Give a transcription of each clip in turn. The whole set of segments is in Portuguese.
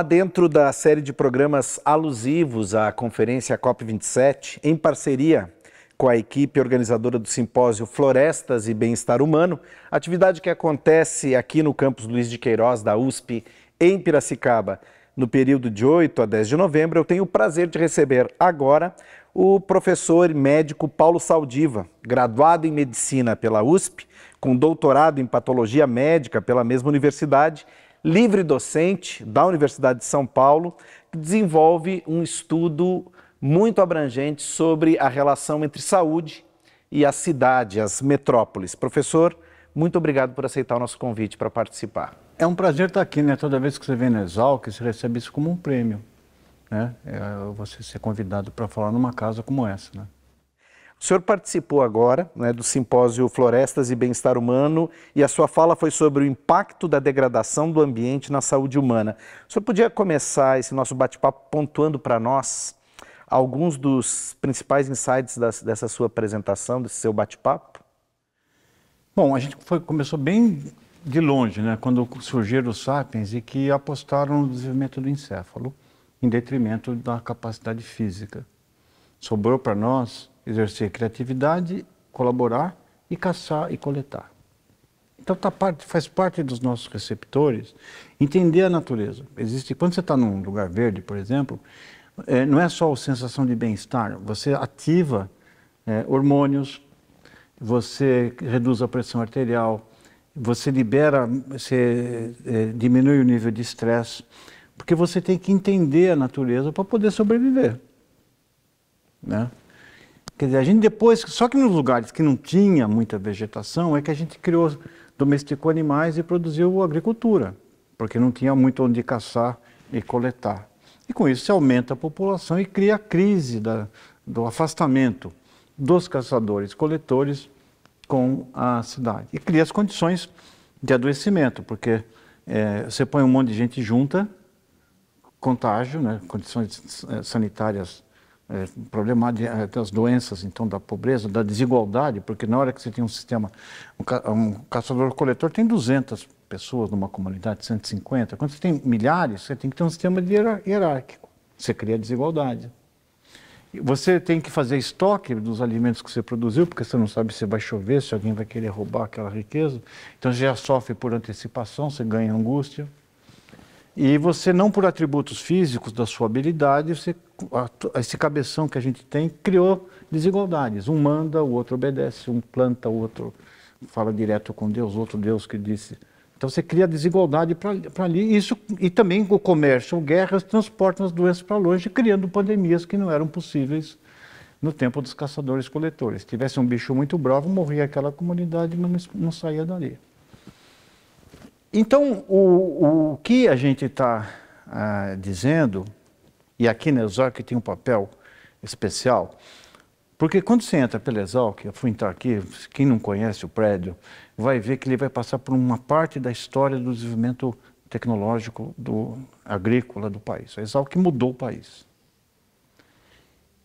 continuar dentro da série de programas alusivos à conferência COP27, em parceria com a equipe organizadora do simpósio Florestas e Bem-Estar Humano, atividade que acontece aqui no campus Luiz de Queiroz, da USP, em Piracicaba. No período de 8 a 10 de novembro, eu tenho o prazer de receber agora o professor e médico Paulo Saldiva, graduado em medicina pela USP, com doutorado em patologia médica pela mesma universidade livre docente da Universidade de São Paulo, que desenvolve um estudo muito abrangente sobre a relação entre saúde e a cidade, as metrópoles. Professor, muito obrigado por aceitar o nosso convite para participar. É um prazer estar aqui, né? Toda vez que você vem na Exalc, você recebe isso como um prêmio, né? É você ser convidado para falar numa casa como essa, né? O senhor participou agora né, do simpósio Florestas e Bem-Estar Humano e a sua fala foi sobre o impacto da degradação do ambiente na saúde humana. O senhor podia começar esse nosso bate-papo pontuando para nós alguns dos principais insights das, dessa sua apresentação, desse seu bate-papo? Bom, a gente foi, começou bem de longe, né, quando surgiram os sapiens e que apostaram no desenvolvimento do encéfalo em detrimento da capacidade física. Sobrou para nós exercer criatividade, colaborar e caçar e coletar. Então tá parte, faz parte dos nossos receptores entender a natureza. Existe quando você está num lugar verde, por exemplo, é, não é só a sensação de bem-estar. Você ativa é, hormônios, você reduz a pressão arterial, você libera, você é, diminui o nível de estresse, porque você tem que entender a natureza para poder sobreviver, né? Quer dizer, a gente depois, só que nos lugares que não tinha muita vegetação, é que a gente criou, domesticou animais e produziu agricultura, porque não tinha muito onde caçar e coletar. E com isso se aumenta a população e cria a crise da, do afastamento dos caçadores, coletores com a cidade. E cria as condições de adoecimento, porque é, você põe um monte de gente junta, contágio, né, condições é, sanitárias é, problema de, é, das doenças, então, da pobreza, da desigualdade, porque na hora que você tem um sistema, um, um caçador-coletor tem 200 pessoas numa comunidade, 150, quando você tem milhares, você tem que ter um sistema hierárquico, você cria desigualdade. Você tem que fazer estoque dos alimentos que você produziu, porque você não sabe se vai chover, se alguém vai querer roubar aquela riqueza. Então você já sofre por antecipação, você ganha angústia. E você, não por atributos físicos da sua habilidade, você, esse cabeção que a gente tem criou desigualdades. Um manda, o outro obedece, um planta, o outro fala direto com Deus, outro Deus que disse. Então você cria desigualdade para ali. Isso, e também o comércio, guerras, transportam as doenças para longe, criando pandemias que não eram possíveis no tempo dos caçadores-coletores. Se tivesse um bicho muito bravo, morria aquela comunidade, mas não saía dali. Então, o, o que a gente está ah, dizendo, e aqui na Exalc tem um papel especial, porque quando você entra pela Exalc, eu fui entrar aqui, quem não conhece o prédio, vai ver que ele vai passar por uma parte da história do desenvolvimento tecnológico do, agrícola do país. A Exalc mudou o país.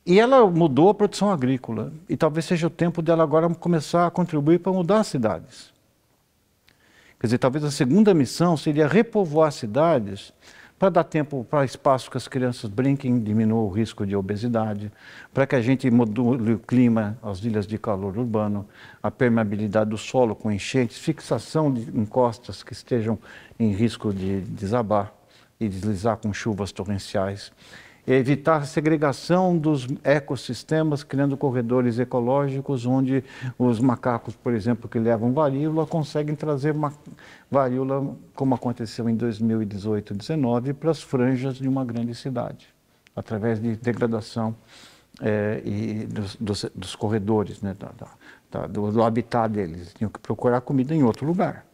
E ela mudou a produção agrícola, e talvez seja o tempo dela agora começar a contribuir para mudar as cidades. Quer dizer, talvez a segunda missão seria repovoar cidades para dar tempo, para espaço que as crianças brinquem, diminua o risco de obesidade, para que a gente module o clima, as ilhas de calor urbano, a permeabilidade do solo com enchentes, fixação de encostas que estejam em risco de desabar e deslizar com chuvas torrenciais evitar a segregação dos ecossistemas, criando corredores ecológicos onde os macacos, por exemplo, que levam varíola, conseguem trazer uma varíola, como aconteceu em 2018 e 2019, para as franjas de uma grande cidade, através de degradação é, e dos, dos, dos, corredores, né, da, da, do, do habitat deles. Tinham que procurar comida em outro lugar.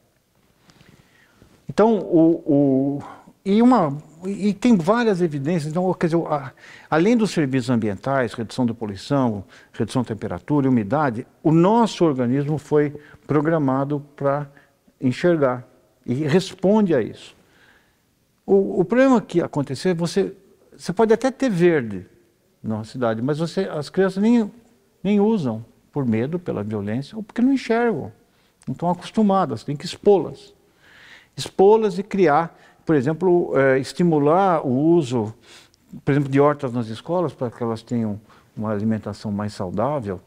Então, o, o e, uma, e tem várias evidências, então, quer dizer, a, além dos serviços ambientais, redução da poluição, redução da temperatura e umidade, o nosso organismo foi programado para enxergar e responde a isso. O, o problema que aconteceu é você, você pode até ter verde na cidade, mas você, as crianças nem, nem usam por medo, pela violência ou porque não enxergam, não estão acostumadas, tem que expô-las. Expô-las e criar por exemplo, é, estimular o uso, por exemplo, de hortas nas escolas para que elas tenham uma alimentação mais saudável,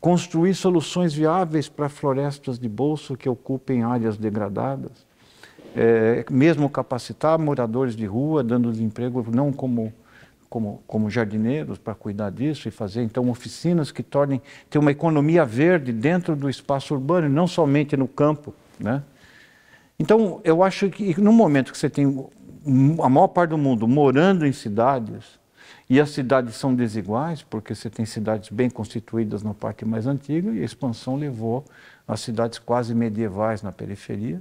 construir soluções viáveis para florestas de bolso que ocupem áreas degradadas, é, mesmo capacitar moradores de rua, dando-lhes emprego não como como, como, jardineiros para cuidar disso e fazer então oficinas que tornem ter uma economia verde dentro do espaço urbano e não somente no campo, né? Então, eu acho que no momento que você tem a maior parte do mundo morando em cidades, e as cidades são desiguais, porque você tem cidades bem constituídas na parte mais antiga, e a expansão levou as cidades quase medievais na periferia.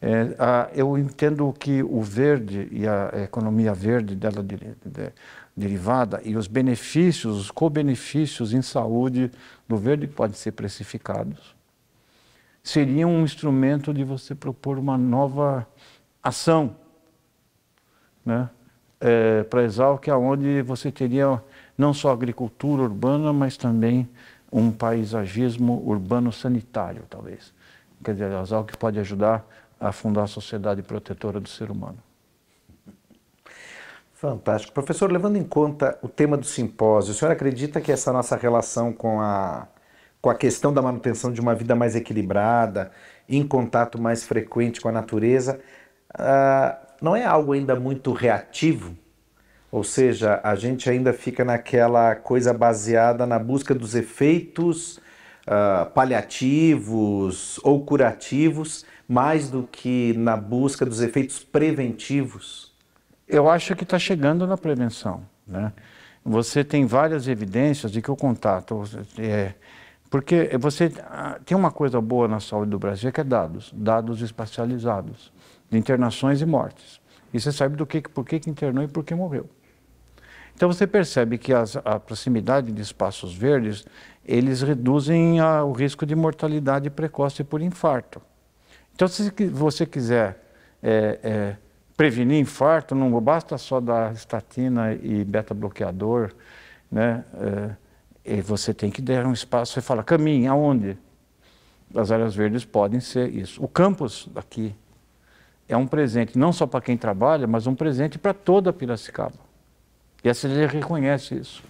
É, a, eu entendo que o verde e a, economia verde dela de, de, derivada e os benefícios, os co-benefícios em saúde do verde podem ser precificados seria um instrumento de você propor uma nova ação, né? É, para Exalc, onde você teria não só agricultura urbana, mas também um paisagismo urbano-sanitário, talvez. Quer dizer, a Exalc pode ajudar a fundar a sociedade protetora do ser humano. Fantástico. Professor, levando em conta o tema do simpósio, o senhor acredita que essa nossa relação com a com a questão da manutenção de uma vida mais equilibrada, em contato mais frequente com a natureza, ah, não é algo ainda muito reativo, ou seja, a gente ainda fica naquela coisa baseada na busca dos efeitos ah, paliativos ou curativos, mais do que na busca dos efeitos preventivos. Eu acho que está chegando na prevenção, né? Você tem várias evidências de que o contato é, porque você ah, tem uma coisa boa na saúde do Brasil é que é dados, dados espacializados, de internações e mortes. E você sabe do que, por que, que internou e por que morreu. Então você percebe que as, a proximidade de espaços verdes, eles reduzem a, o risco de mortalidade precoce por infarto. Então se você quiser é, é, prevenir infarto, não basta só dar estatina e beta-bloqueador, né? É, e você tem que dar um espaço, você fala, caminhe, aonde? As áreas verdes podem ser isso. O campus aqui é um presente, não só para quem trabalha, mas um presente para toda Piracicaba. E a CG reconhece isso.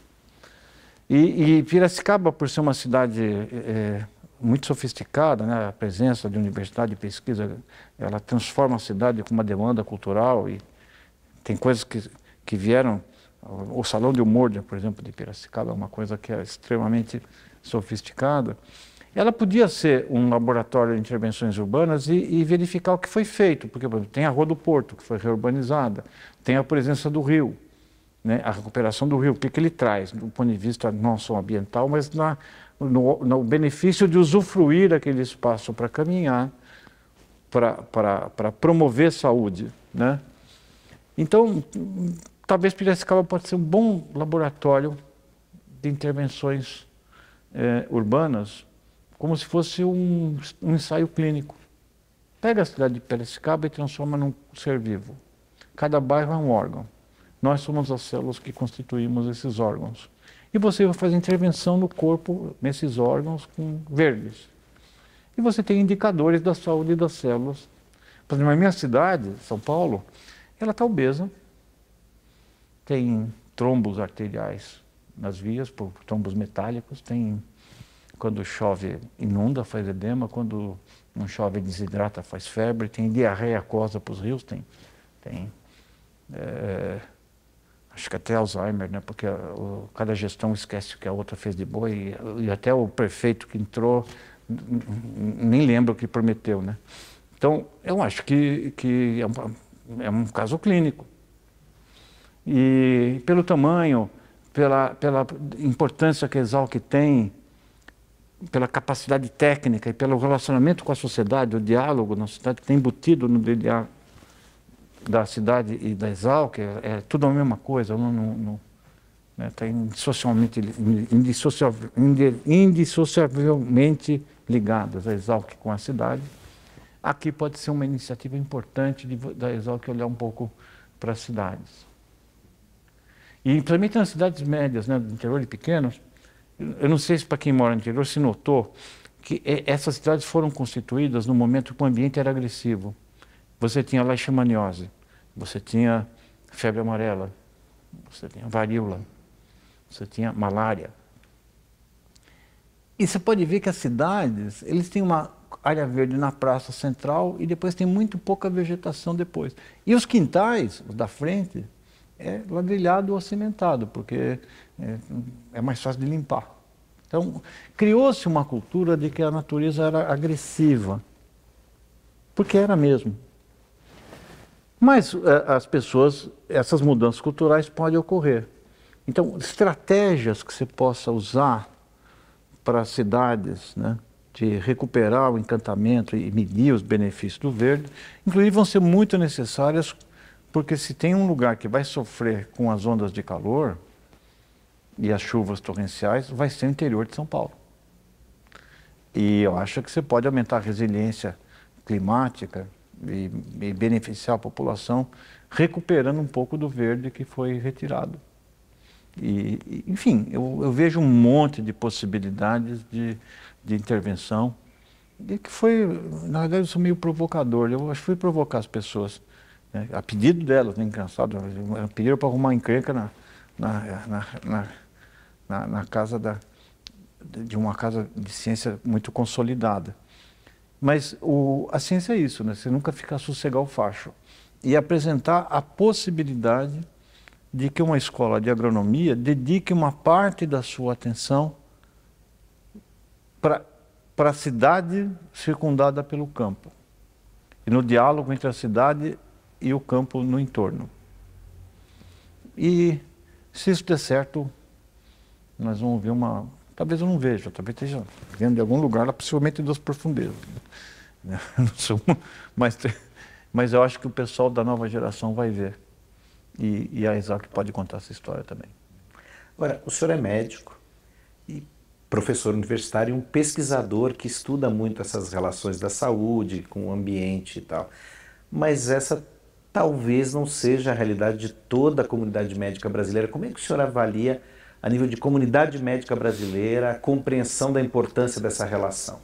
E, e, Piracicaba, por ser uma cidade é, é muito sofisticada, né? a presença de universidade de pesquisa, ela transforma a cidade com uma demanda cultural e tem coisas que, que vieram o Salão de Humor, por exemplo, de Piracicaba, é uma coisa que é extremamente sofisticada. Ela podia ser um laboratório de intervenções urbanas e, e verificar o que foi feito, porque por exemplo, tem a Rua do Porto, que foi reurbanizada, tem a presença do rio, né, a recuperação do rio, o que, que ele traz, do ponto de vista não só ambiental, mas na, no, no benefício de usufruir aquele espaço para caminhar, para promover saúde. Né? Então, talvez Piracicaba pode ser um bom laboratório de intervenções é, urbanas, como se fosse um, um, ensaio clínico. Pega a cidade de Piracicaba e transforma num ser vivo. Cada bairro é um órgão. Nós somos as células que constituímos esses órgãos. E você vai fazer intervenção no corpo, nesses órgãos, com verdes. E você tem indicadores da saúde das células. Por exemplo, a minha cidade, São Paulo, ela está obesa né, tem trombos arteriais nas vias, por trombos metálicos, tem quando chove inunda, faz edema, quando não chove desidrata, faz febre, tem diarreia aquosa para os rios, tem, tem é, acho que até Alzheimer, né? porque o, cada gestão esquece o que a outra fez de boa e, e até o prefeito que entrou nem lembra o que prometeu, né? Então, eu acho que, que é, um, é um caso clínico. E pelo tamanho, pela, pela importância que a Exalc tem, pela capacidade técnica e pelo relacionamento com a sociedade, o diálogo na sociedade que tem embutido no DNA da cidade e da Exalc, é, é tudo a mesma coisa, não, não, não está né, indissociavelmente, indissociavelmente ligadas a Exalc com a cidade. Aqui pode ser uma iniciativa importante de, da Exalc olhar um pouco para as cidades. E principalmente nas cidades médias, né, do interior e pequenas, eu não sei se para quem mora no interior se notou que essas cidades foram constituídas no momento que o ambiente era agressivo. Você tinha leishmaniose, você tinha febre amarela, você tinha varíola, você tinha malária. E você pode ver que as cidades, eles têm uma área verde na praça central e depois tem muito pouca vegetação depois. E os quintais, os da frente, é ladrilhado ou cimentado, porque é, é mais fácil de limpar. Então, criou-se uma cultura de que a natureza era agressiva, porque era mesmo. Mas é, as pessoas, essas mudanças culturais podem ocorrer. Então, estratégias que você possa usar para as cidades, né, de recuperar o encantamento e medir os benefícios do verde, inclusive vão ser muito necessárias porque se tem um lugar que vai sofrer com as ondas de calor e as chuvas torrenciais, vai ser o interior de São Paulo. E eu acho que você pode aumentar a resiliência climática e, e beneficiar a população recuperando um pouco do verde que foi retirado. E, enfim, eu, eu, vejo um monte de possibilidades de, de intervenção. E que foi, na verdade, eu sou meio provocador. Eu fui provocar as pessoas. Né? A pedido dela, né? cansado, pediram para arrumar encrenca na, na, na, na, na casa da, de uma casa de ciência muito consolidada. Mas o, a ciência é isso, né? você nunca fica sossegar o facho. E apresentar a possibilidade de que uma escola de agronomia dedique uma parte da sua atenção para a cidade circundada pelo campo. E no diálogo entre a cidade e o campo no entorno. E se isso der certo, nós vamos ver uma. Talvez eu não veja, talvez esteja vendo de algum lugar, lá possivelmente das profundezas. Né? Não sou, mas, mas eu acho que o pessoal da nova geração vai ver. E, e a Isaac pode contar essa história também. Agora, o senhor é médico e professor universitário e um pesquisador que estuda muito essas relações da saúde com o ambiente e tal. Mas essa talvez não seja a realidade de toda a comunidade médica brasileira. Como é que o senhor avalia, a nível de comunidade médica brasileira, a compreensão da importância dessa relação?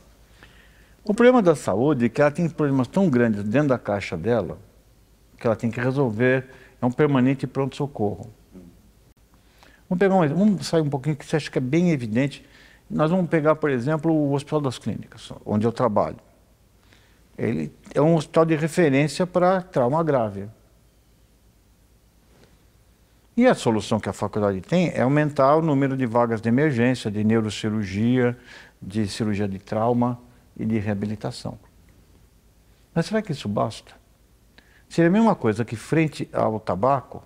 O problema da saúde é que ela tem problemas tão grandes dentro da caixa dela que ela tem que resolver. É um permanente pronto-socorro. Vamos pegar um exemplo, vamos sair um pouquinho que você acha que é bem evidente. Nós vamos pegar, por exemplo, o Hospital das Clínicas, onde eu trabalho. Ele é um hospital de referência para trauma grave. E a solução que a faculdade tem é aumentar o número de vagas de emergência, de neurocirurgia, de cirurgia de trauma e de reabilitação. Mas será que isso basta? Seria a mesma coisa que, frente ao tabaco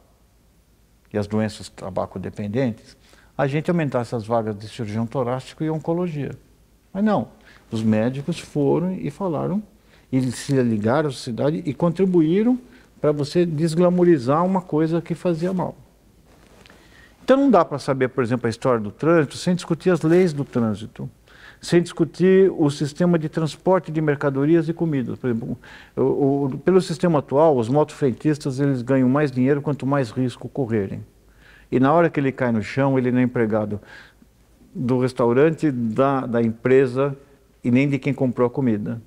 e às doenças tabaco-dependentes, a gente aumentasse as vagas de cirurgião torácico e oncologia. Mas não, os médicos foram e falaram eles se ligaram à sociedade e contribuíram para você desglamorizar uma coisa que fazia mal. Então não dá para saber, por exemplo, a história do trânsito sem discutir as leis do trânsito, sem discutir o sistema de transporte de mercadorias e comidas. Por exemplo, o, o, pelo sistema atual, os motofreitistas eles ganham mais dinheiro quanto mais risco correrem. E na hora que ele cai no chão, ele não é empregado do restaurante, da, da empresa e nem de quem comprou a comida.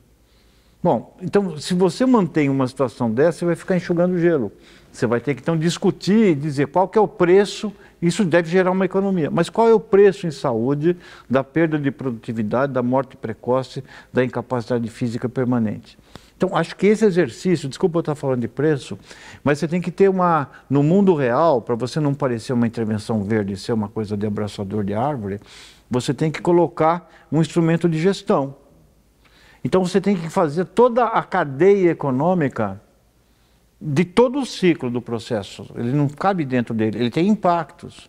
Bom, então se você mantém uma situação dessa, você vai ficar enxugando gelo. Você vai ter que então discutir, e dizer qual que é o preço, isso deve gerar uma economia. Mas qual é o preço em saúde da perda de produtividade, da morte precoce, da incapacidade física permanente? Então, acho que esse exercício, desculpa eu estar falando de preço, mas você tem que ter uma. No mundo real, para você não parecer uma intervenção verde ser uma coisa de abraçador de árvore, você tem que colocar um instrumento de gestão. Então você tem que fazer toda a cadeia econômica de todo o ciclo do processo. Ele não cabe dentro dele, ele tem impactos.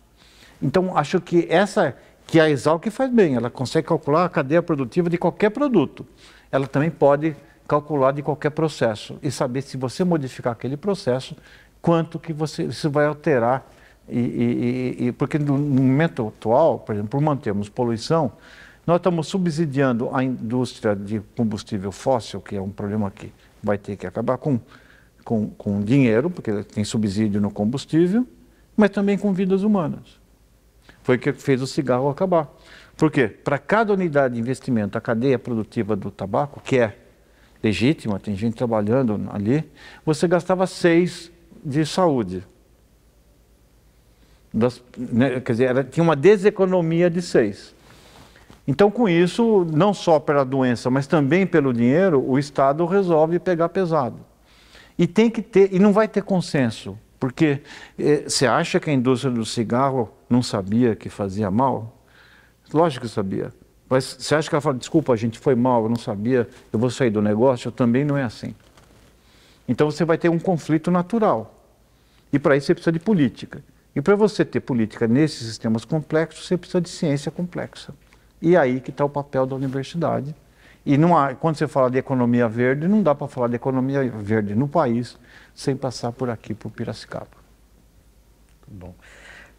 Então acho que essa que a Exalc faz bem, ela consegue calcular a cadeia produtiva de qualquer produto. Ela também pode calcular de qualquer processo e saber se você modificar aquele processo, quanto que você isso vai alterar e, e, e porque no momento atual, por exemplo, por mantermos poluição, nós estamos subsidiando a indústria de combustível fóssil, que é um problema que vai ter que acabar com, com, com dinheiro, porque tem subsídio no combustível, mas também com vidas humanas. Foi o que fez o cigarro acabar. Por quê? Para cada unidade de investimento, a cadeia produtiva do tabaco, que é legítima, tem gente trabalhando ali, você gastava seis de saúde. Das, né, quer dizer, era, tinha uma deseconomia de seis. Então, com isso, não só pela doença, mas também pelo dinheiro, o Estado resolve pegar pesado. E tem que ter, e não vai ter consenso, porque eh, você eh, acha que a indústria do cigarro não sabia que fazia mal? Lógico que sabia. Mas você acha que ela fala, desculpa, a gente, foi mal, eu não sabia, eu vou sair do negócio? Também não é assim. Então você vai ter um conflito natural. E para isso você precisa de política. E para você ter política nesses sistemas complexos, você precisa de ciência complexa. E aí que está o papel da universidade. E não há, quando você fala de economia verde, não dá para falar de economia verde no país sem passar por aqui, por Piracicaba. Tá bom.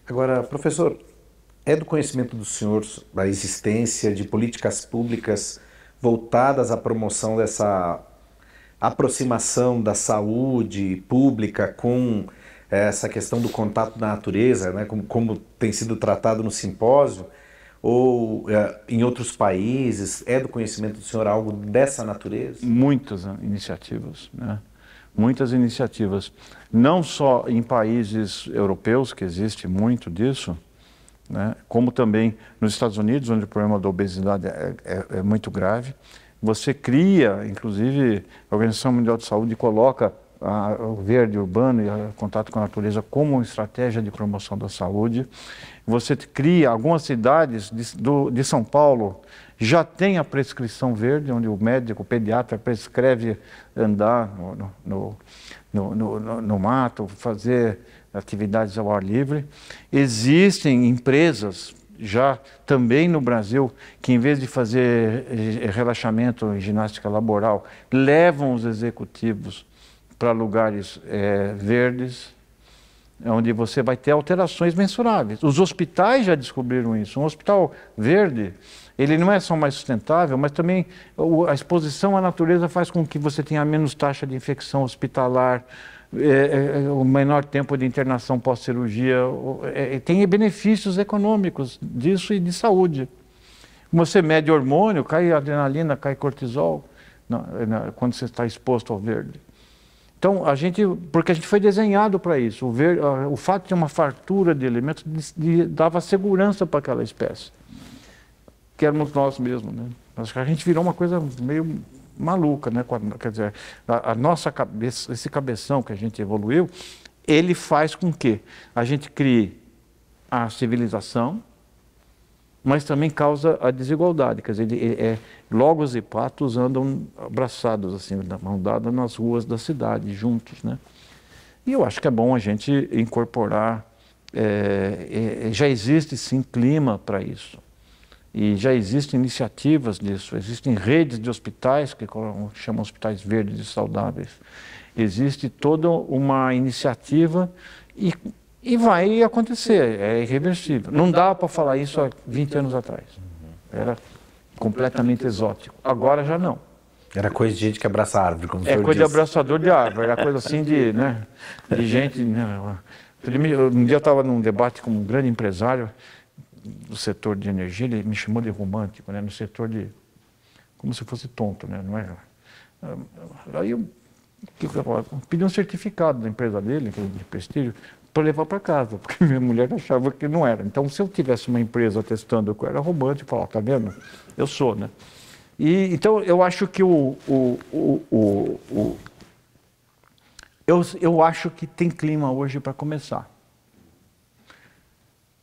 Agora, professor, é do conhecimento do senhor da existência de políticas públicas voltadas à promoção dessa aproximação da saúde pública com eh, essa questão do contato da natureza, né, como, como tem sido tratado no simpósio, ou é, em outros países? É do conhecimento do senhor algo dessa natureza? Muitas iniciativas, né? Muitas iniciativas, não só em países europeus, que existe muito disso, né? como também nos Estados Unidos, onde o problema da obesidade é, é, é muito grave. Você cria, inclusive, a Organização Mundial de Saúde coloca a, o verde urbano e o contato com a natureza como estratégia de promoção da saúde. Você cria algumas cidades de, do, de São Paulo já tem a prescrição verde, onde o médico, o pediatra prescreve andar no, no, no, no, no mato, fazer atividades ao ar livre. Existem empresas já também no Brasil, que em vez de fazer eh, eh, relaxamento em ginástica laboral, levam os executivos para lugares é, verdes, onde você vai ter alterações mensuráveis. Os hospitais já descobriram isso. Um hospital verde, ele não é só mais sustentável, mas também a exposição à natureza faz com que você tenha menos taxa de infecção hospitalar, é, é, é o menor tempo de internação pós-cirurgia. É, é, tem benefícios econômicos disso e de saúde. Você mede hormônio, cai adrenalina, cai cortisol não, não, quando você está exposto ao verde. Então, a gente, porque a gente foi desenhado para isso. O, ver, o, fato de uma fartura de elementos de, de, dava segurança para aquela espécie, que éramos nós mesmos. Né? Acho que a gente virou uma coisa meio maluca, né? quer dizer, a, a nossa cabeça, esse cabeção que a gente evoluiu, ele faz com que a gente crie a civilização, mas também causa a desigualdade. Quer dizer, ele, é, logo os hipatos andam abraçados, assim, na mão dada nas ruas da cidade, juntos. Né? E eu acho que é bom a gente incorporar. É, é, é já existe sim clima para isso. E já existem iniciativas disso, existem redes de hospitais, que chamam hospitais verdes e saudáveis. Existe toda uma iniciativa e e vai acontecer, é irreversível. Não dá para falar isso há 20 anos atrás. Era completamente exótico. Agora já não. Era coisa de gente que abraça árvore, como É coisa disse. de abraçador de árvore, era coisa assim de, né, de gente. Né, um dia eu estava num debate com um grande empresário do setor de energia, ele me chamou de romântico, né, no setor de. como se fosse tonto, né, não é? Aí eu, eu pedi um certificado da empresa dele, é de prestígio para levar para casa, porque minha mulher achava que não era. Então, se eu tivesse uma empresa testando que eu era romântico, eu falava, tá vendo? Eu sou, né? E, então, eu acho que o, o, o, o eu, eu acho que tem clima hoje para começar.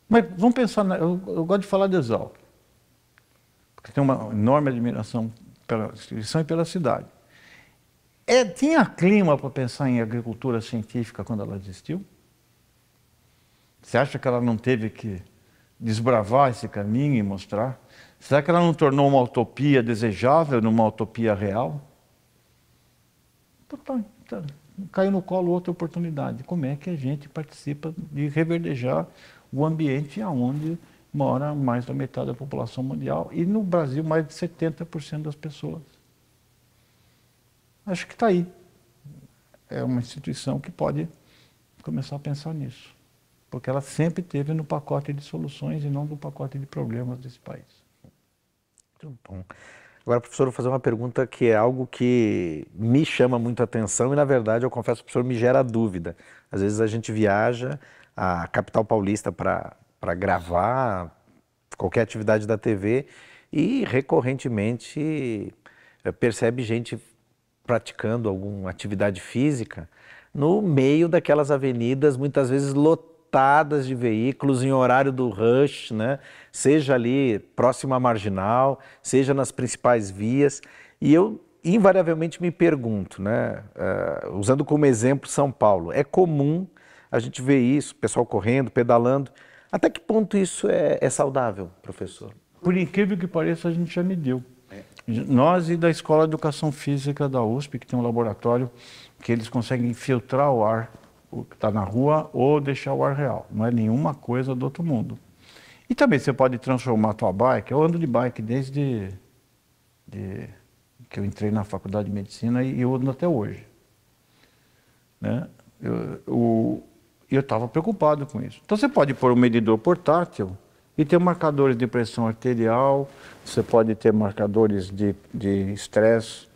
Mas vamos pensar, na, eu, eu, gosto de falar de Exalc, porque tem uma enorme admiração pela instituição e pela cidade. É, tinha clima para pensar em agricultura científica quando ela existiu? Você acha que ela não teve que desbravar esse caminho e mostrar? Será que ela não tornou uma utopia desejável numa utopia real? Então tá, tá, caiu no colo outra oportunidade. Como é que a gente participa de reverdejar o ambiente aonde mora mais da metade da população mundial e no Brasil mais de 70% das pessoas? Acho que está aí. É uma instituição que pode começar a pensar nisso porque ela sempre teve no pacote de soluções e não no pacote de problemas desse país. Muito bom. Agora, professor, vou fazer uma pergunta que é algo que me chama muito a atenção e, na verdade, eu confesso, professor, me gera dúvida. Às vezes a gente viaja à capital paulista para gravar qualquer atividade da TV e, recorrentemente, eh, percebe gente praticando alguma atividade física no meio daquelas avenidas, muitas vezes lotadas lotadas de veículos em horário do rush, né? seja ali próximo à marginal, seja nas principais vias. E eu invariavelmente me pergunto, né? Uh, usando como exemplo São Paulo, é comum a gente ver isso, pessoal correndo, pedalando. Até que ponto isso é, é saudável, professor? Por incrível que pareça, a gente já mediu. Nós e da Escola de Educação Física da USP, que tem um laboratório que eles conseguem filtrar o ar o que está na rua ou deixar o ar real. Não é nenhuma coisa do outro mundo. E também você pode transformar a tua bike. Eu ando de bike desde de, que eu entrei na faculdade de medicina e eu ando até hoje. Né? Eu estava preocupado com isso. Então você pode pôr um medidor portátil e ter marcadores de pressão arterial, você pode ter marcadores de estresse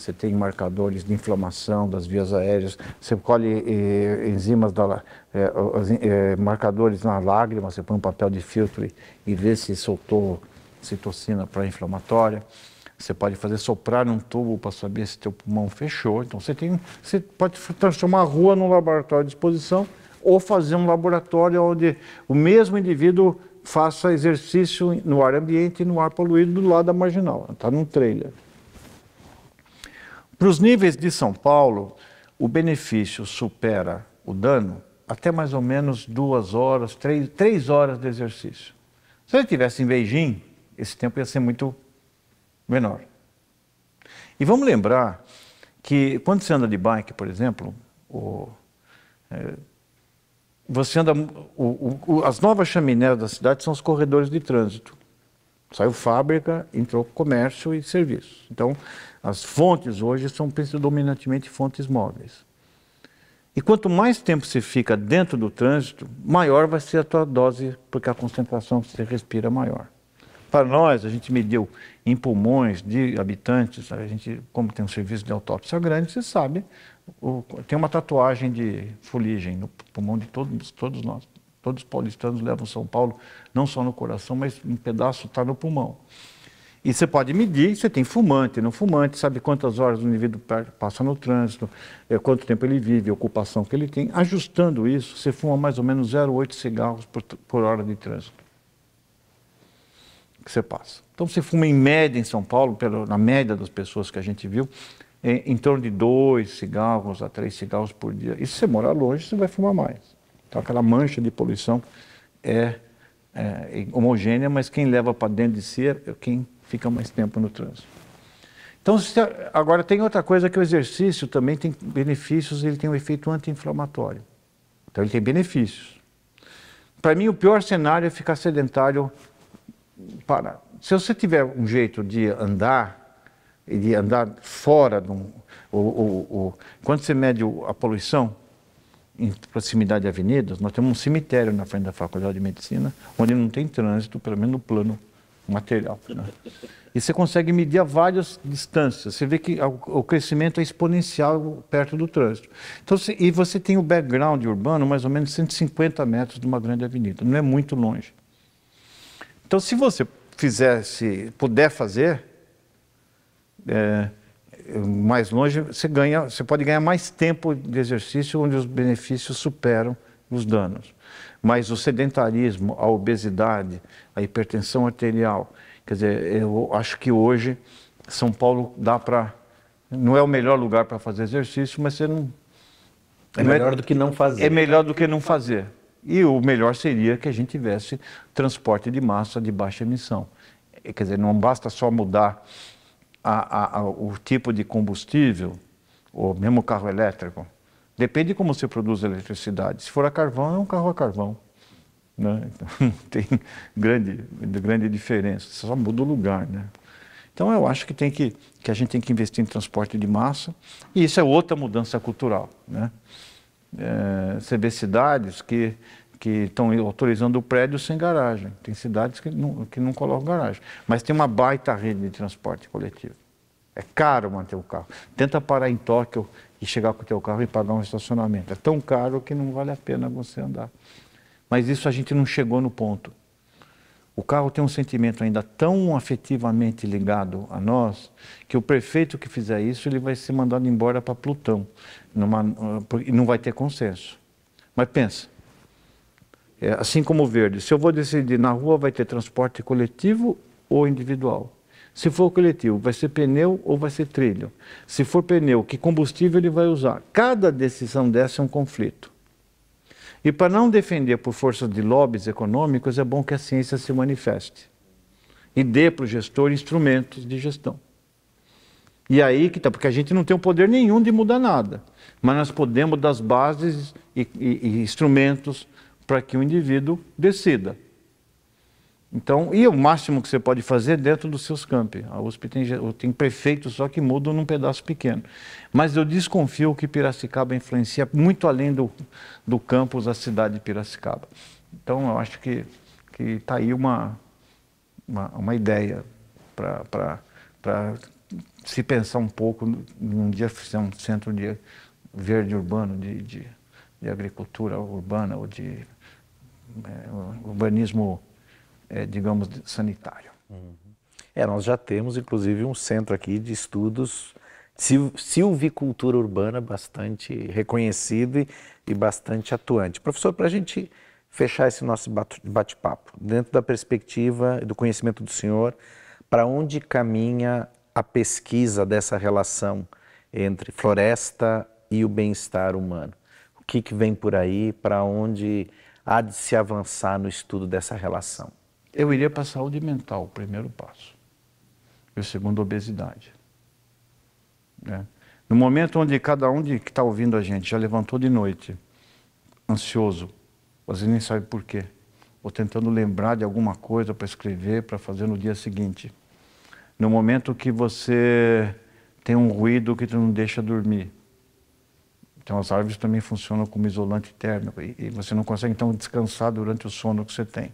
você tem marcadores de inflamação das vias aéreas, você colhe eh, enzimas, da, eh, eh, marcadores na lágrima, você põe um papel de filtro e, e vê se soltou citocina pré-inflamatória. Você pode fazer soprar num tubo para saber se teu pulmão fechou. Então você tem, você pode transformar a rua num laboratório de exposição ou fazer um laboratório onde o mesmo indivíduo faça exercício no ar ambiente e no ar poluído do lado da marginal. Está num trailer. Para os níveis de São Paulo, o benefício supera o dano até mais ou menos duas horas, três, três horas de exercício. Se ele estivesse em Beijing, esse tempo ia ser muito menor. E vamos lembrar que quando você anda de bike, por exemplo, o, é, você anda. O, o, as novas chaminés da cidade são os corredores de trânsito. Saiu fábrica, entrou comércio e serviço. Então, as fontes hoje são predominantemente fontes móveis. E quanto mais tempo você fica dentro do trânsito, maior vai ser a tua dose, porque a concentração que você respira é maior. Para nós, a gente mediu em pulmões de habitantes, a gente, como tem um serviço de autópsia grande, você sabe, o, tem uma tatuagem de fuligem no pulmão de todos, todos nós. Todos os paulistanos levam São Paulo não só no coração, mas um pedaço está no pulmão. E você pode medir, você tem fumante, não fumante, sabe quantas horas o indivíduo passa no trânsito, eh, quanto tempo ele vive, a ocupação que ele tem. Ajustando isso, você fuma mais ou menos 0,8 cigarros por, por hora de trânsito que você passa. Então você fuma em média em São Paulo, na média das pessoas que a gente viu, em, em torno de 2 cigarros a 3 cigarros por dia. E se você morar longe, você vai fumar mais. Então, aquela mancha de poluição é, é homogênea, mas quem leva para dentro de si é, é quem fica mais tempo no trânsito. Então, agora tem outra coisa que o exercício também tem benefícios, ele tem um efeito anti-inflamatório. Então, ele tem benefícios. Para mim, o pior cenário é ficar sedentário Se você tiver um jeito de andar, e de andar fora de um. quando você mede a poluição, em proximidade de avenidas, nós temos um cemitério na frente da Faculdade de Medicina, onde não tem trânsito, pelo menos no plano material. Né? E você consegue medir a várias distâncias. Você vê que o crescimento é exponencial perto do trânsito. Então, se, e você tem o background urbano mais ou menos 150 metros de uma grande avenida. Não é muito longe. Então, se você fizesse, puder fazer, é, mais longe, você, ganha, você pode ganhar mais tempo de exercício onde os benefícios superam os danos. Mas o sedentarismo, a obesidade, a hipertensão arterial, quer dizer, eu acho que hoje São Paulo dá para. Não é o melhor lugar para fazer exercício, mas você não. É não melhor é, do que não fazer. É melhor do que não fazer. E o melhor seria que a gente tivesse transporte de massa de baixa emissão. Quer dizer, não basta só mudar a, a, o tipo de combustível, ou mesmo carro elétrico, depende de como você produz a eletricidade. Se for a carvão, é um carro a carvão. Né? Então, não tem grande, grande diferença, só muda o lugar. Né? Então eu acho que, tem que, que a gente tem que investir em transporte de massa, e isso é outra mudança cultural. Né? É, você vê cidades que que estão autorizando o prédio sem garagem. Tem cidades que não, que não colocam garagem. Mas tem uma baita rede de transporte coletivo. É caro manter o carro. Tenta parar em Tóquio e chegar com o teu carro e pagar um estacionamento. É tão caro que não vale a pena você andar. Mas isso a gente não chegou no ponto. O carro tem um sentimento ainda tão afetivamente ligado a nós que o prefeito que fizer isso ele vai ser mandado embora para Plutão, numa, ah, não vai ter consenso. Mas pensa, é, assim como o verde. Se eu vou decidir na rua, vai ter transporte coletivo ou individual? Se for coletivo, vai ser pneu ou vai ser trilho? Se for pneu, que combustível ele vai usar? Cada decisão dessa é um conflito. E para não defender por força de lobbies econômicos, é bom que a ciência se manifeste e dê para o gestor instrumentos de gestão. E aí que tá, porque a gente não tem o poder nenhum de mudar nada, mas nós podemos dar as bases e, e, e instrumentos para que o indivíduo decida. Então, e o máximo que você pode fazer dentro dos seus campi. A USP tem, tem prefeitos só que mudam num pedaço pequeno. Mas eu desconfio que Piracicaba influencia muito além do, do campus da cidade de Piracicaba. Então, eu acho que está aí uma, uma, uma ideia para se pensar um pouco num dia ser um centro de verde urbano, de, de, de agricultura urbana ou de é, urbanismo, é, digamos, sanitário. Uhum. É, nós já temos, inclusive, um centro aqui de estudos silvicultura urbana bastante reconhecido e, e bastante atuante. Professor, para a gente fechar esse nosso bate-papo, dentro da perspectiva do conhecimento do senhor, para onde caminha a pesquisa dessa relação entre floresta e o bem-estar humano? O que, que vem por aí? Para onde há de se avançar no estudo dessa relação? Eu iria para a saúde mental, o primeiro passo. E o segundo, obesidade. Né? No momento onde cada um de, que está ouvindo a gente já levantou de noite, ansioso, às vezes nem sabe por quê, ou tentando lembrar de alguma coisa para escrever, para fazer no dia seguinte. No momento que você tem um ruído que te não deixa dormir, então as árvores também funcionam como isolante térmico e, e você não consegue então descansar durante o sono que você tem.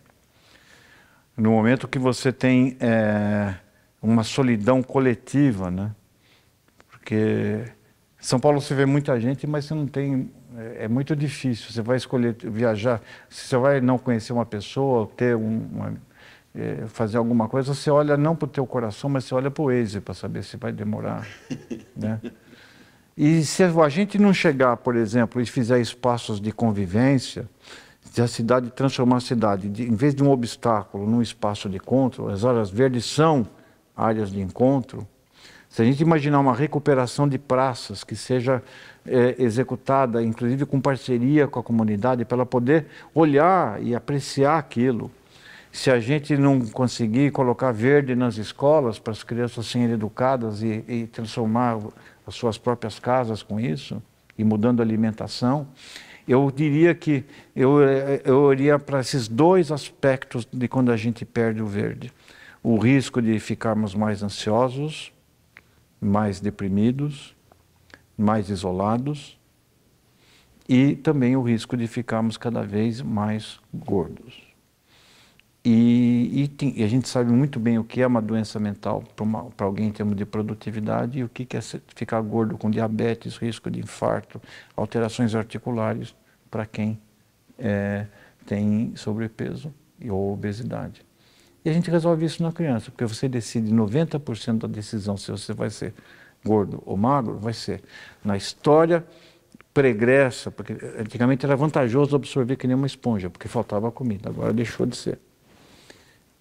No momento que você tem é, uma solidão coletiva, né? Porque São Paulo você vê muita gente, mas você não tem é, é muito difícil. Você vai escolher viajar, se você vai não conhecer uma pessoa, ter um, uma, é, fazer alguma coisa, você olha não para o teu coração, mas você olha para o Waze para saber se vai demorar, né? E se a gente não chegar, por exemplo, e fizer espaços de convivência, se a cidade transformar a cidade, de, em vez de um obstáculo, num espaço de encontro, as áreas verdes são áreas de encontro. Se a gente imaginar uma recuperação de praças que seja é, executada, inclusive com parceria com a comunidade, para ela poder olhar e apreciar aquilo, se a gente não conseguir colocar verde nas escolas para as crianças serem educadas e, e, transformar as suas próprias casas com isso, e mudando a alimentação, eu diria que eu, eu iria para esses dois aspectos de quando a gente perde o verde: o risco de ficarmos mais ansiosos, mais deprimidos, mais isolados, e também o risco de ficarmos cada vez mais gordos. E, e, tem, e, a gente sabe muito bem o que é uma doença mental para alguém em termos de produtividade e o que, que é ficar gordo com diabetes, risco de infarto, alterações articulares para quem é, tem sobrepeso ou obesidade. E a gente resolve isso na criança, porque você decide 90% da decisão se você vai ser gordo ou magro, vai ser na história pregressa, porque antigamente era vantajoso absorver que nem uma esponja, porque faltava comida, agora deixou de ser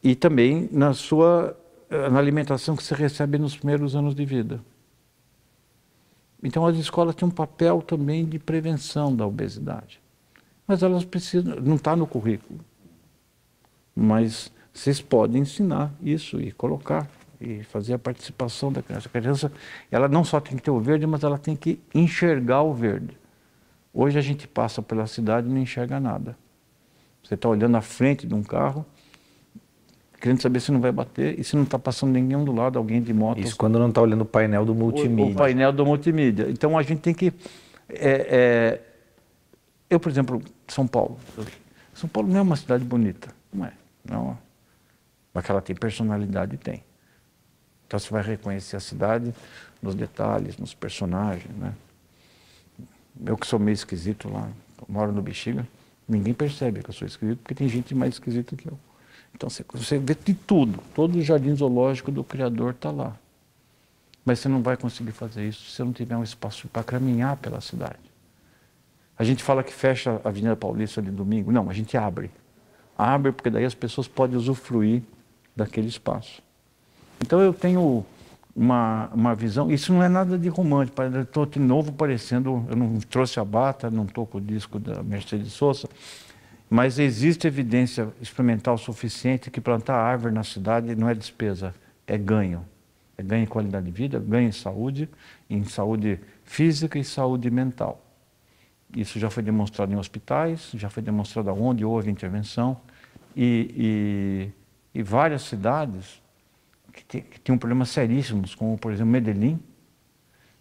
e também na sua eh, na alimentação que se recebe nos primeiros anos de vida. Então as escolas têm um papel também de prevenção da obesidade, mas elas precisam não está no currículo, mas vocês podem ensinar isso e colocar e fazer a participação da criança. A criança ela não só tem que ter o verde, mas ela tem que enxergar o verde. Hoje a gente passa pela cidade e não enxerga nada. Você está olhando a frente de um carro querendo saber se não vai bater e se não está passando ninguém do lado, alguém de moto. Isso quando não está olhando o painel do multimídia. O, o, painel do multimídia. Então a gente tem que. É, é, eu, por exemplo, São Paulo. São Paulo não é uma cidade bonita. Não é. Não. Mas que ela tem personalidade, tem. Então você vai reconhecer a cidade nos detalhes, nos personagens, né? Eu que sou meio esquisito lá, moro no Bexiga, ninguém percebe que eu sou esquisito, porque tem gente mais esquisita que eu. Então você, você vê de tudo, todo o jardim zoológico do Criador está lá. Mas você não vai conseguir fazer isso se você não tiver um espaço para caminhar pela cidade. A gente fala que fecha a Avenida Paulista de domingo. Não, a gente abre. Abre porque daí as pessoas podem usufruir daquele espaço. Então eu tenho uma, uma visão. Isso não é nada de romântico. Estou de novo parecendo. Eu não trouxe a bata, não estou com o disco da Mercedes Sosa. Mas existe evidência experimental suficiente que plantar árvore na cidade não é despesa, é ganho. É ganho em qualidade de vida, ganho em saúde, em saúde física e saúde mental. Isso já foi demonstrado em hospitais, já foi demonstrado onde houve intervenção. E, e, e várias cidades que, te, que tinham problemas seríssimos, como por exemplo Medellín.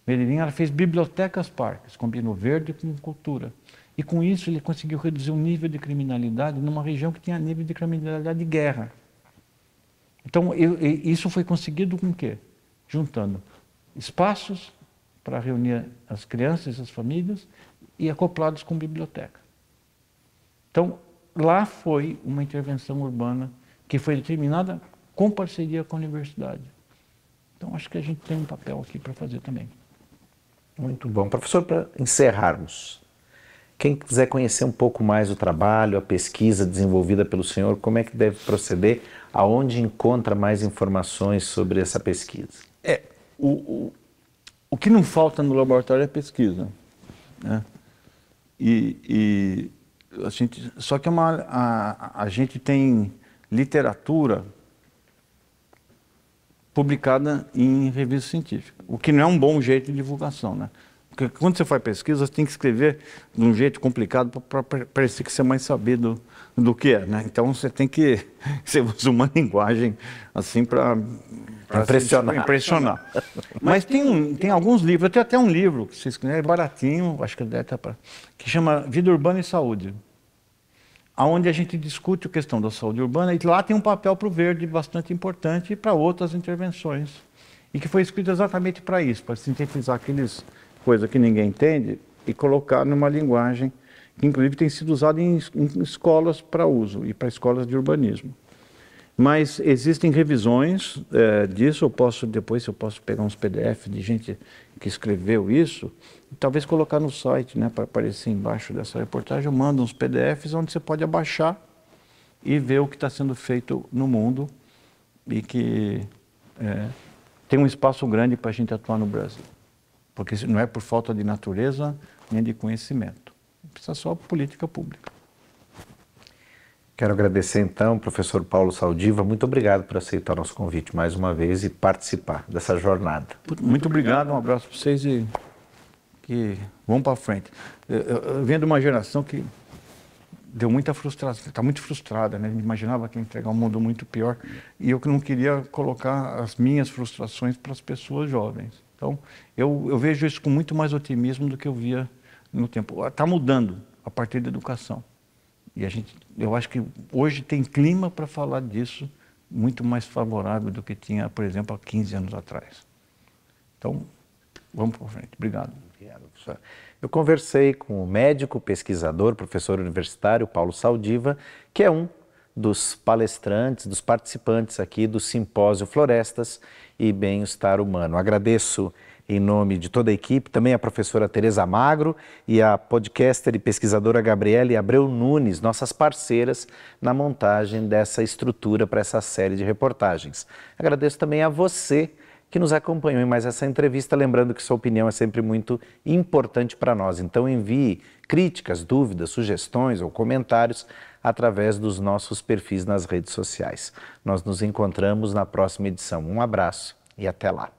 Medellín ela fez bibliotecas parques, combinou verde com cultura. E com isso ele conseguiu reduzir o nível de criminalidade numa região que tinha nível de criminalidade de guerra. Então eu, eu, isso foi conseguido com o quê? Juntando espaços para reunir as crianças, as famílias e acoplados com biblioteca. Então lá foi uma intervenção urbana que foi determinada com parceria com a universidade. Então acho que a gente tem um papel aqui para fazer também. Muito bom. Professor, para encerrarmos, quem quiser conhecer um pouco mais o trabalho, a pesquisa desenvolvida pelo senhor, como é que deve proceder? Aonde encontra mais informações sobre essa pesquisa? É, o, o, o que não falta no laboratório é pesquisa. Né? E, e a gente, só que é uma, a, a gente tem literatura publicada em revista científica, o que não é um bom jeito de divulgação, né? Porque quando você faz pesquisa, você tem que escrever de um jeito complicado para parecer que você é mais sabido do que é, né? Então você tem que você usa uma linguagem assim para impressionar. impressionar. Mas, Mas tem, tem, tem alguns livros, tenho até um livro que vocês conhecem, é baratinho, acho que deve estar para que chama Vida Urbana e Saúde, aonde a gente discute a questão da saúde urbana e lá tem um papel para o verde bastante importante e para outras intervenções e que foi escrito exatamente para isso, para sintetizar aqueles coisa que ninguém entende e colocar numa linguagem que, inclusive, tem sido usada em, em escolas para uso e para escolas de urbanismo. Mas existem revisões é, disso, eu posso, depois eu posso pegar uns PDF de gente que escreveu isso, e talvez colocar no site, né, para aparecer embaixo dessa reportagem, eu mando uns PDFs onde você pode abaixar e ver o que está sendo feito no mundo e que é, tem um espaço grande para a gente atuar no Brasil porque não é por falta de natureza nem de conhecimento. Precisa só política pública. Quero agradecer então, professor Paulo Saldiva, muito obrigado por aceitar o nosso convite mais uma vez e participar dessa jornada. Muito, muito obrigado, um abraço para vocês e que vamos para frente. Eu, vendo uma geração que deu muita frustração, está muito frustrada, né? Imaginava que ia entregar um mundo muito pior e eu que não queria colocar as minhas frustrações para as pessoas jovens. Então, eu, eu vejo isso com muito mais otimismo do que eu via no tempo. Está ah, mudando a partir da educação. E a gente, eu acho que hoje tem clima para falar disso muito mais favorável do que tinha, por exemplo, há 15 anos atrás. Então, vamos para frente. Obrigado. Obrigado, professor. Eu conversei com o médico, pesquisador, professor universitário Paulo Saldiva, que é um dos palestrantes, dos participantes aqui do simpósio Florestas e Bem-Estar Humano. Agradeço em nome de toda a equipe, também a professora Tereza Magro e a podcaster e pesquisadora Gabriele Abreu Nunes, nossas parceiras na montagem dessa estrutura para essa série de reportagens. Agradeço também a você que nos acompanhou em mais essa entrevista, lembrando que sua opinião é sempre muito importante para nós. Então envie críticas, dúvidas, sugestões ou comentários através dos nossos perfis nas redes sociais. Nós nos encontramos na próxima edição. Um abraço e até lá.